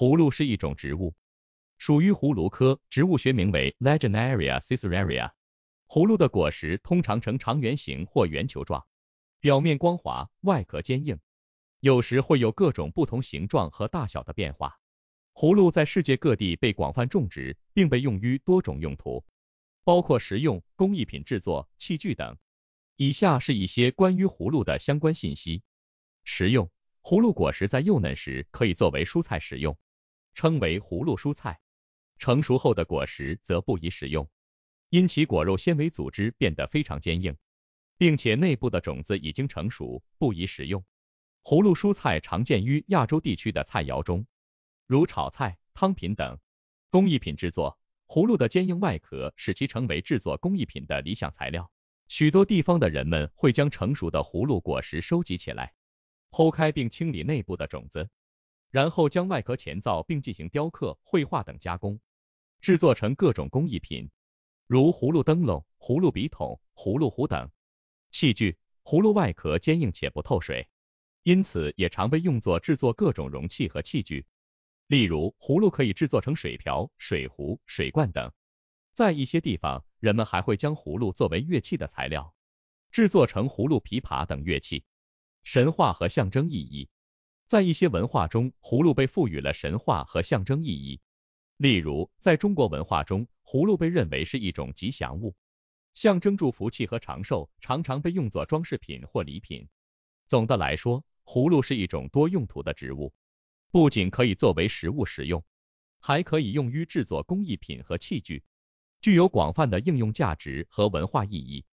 葫芦是一种植物，属于葫芦科，植物学名为 l e g e n a r i a c i c e r a r i a 葫芦的果实通常呈长圆形或圆球状，表面光滑，外壳坚硬，有时会有各种不同形状和大小的变化。葫芦在世界各地被广泛种植，并被用于多种用途，包括食用、工艺品制作、器具等。以下是一些关于葫芦的相关信息：食用，葫芦果实在幼嫩时可以作为蔬菜食用。称为葫芦蔬菜，成熟后的果实则不宜食用，因其果肉纤维组织变得非常坚硬，并且内部的种子已经成熟，不宜食用。葫芦蔬菜常见于亚洲地区的菜肴中，如炒菜、汤品等。工艺品制作，葫芦的坚硬外壳使其成为制作工艺品的理想材料。许多地方的人们会将成熟的葫芦果实收集起来，剖开并清理内部的种子。然后将外壳前造并进行雕刻、绘画等加工，制作成各种工艺品，如葫芦灯笼、葫芦笔筒、葫芦壶等器具。葫芦外壳坚硬且不透水，因此也常被用作制作各种容器和器具，例如葫芦可以制作成水瓢、水壶、水罐等。在一些地方，人们还会将葫芦作为乐器的材料，制作成葫芦琵琶等乐器。神话和象征意义。在一些文化中，葫芦被赋予了神话和象征意义。例如，在中国文化中，葫芦被认为是一种吉祥物，象征祝福气和长寿，常常被用作装饰品或礼品。总的来说，葫芦是一种多用途的植物，不仅可以作为食物食用，还可以用于制作工艺品和器具，具有广泛的应用价值和文化意义。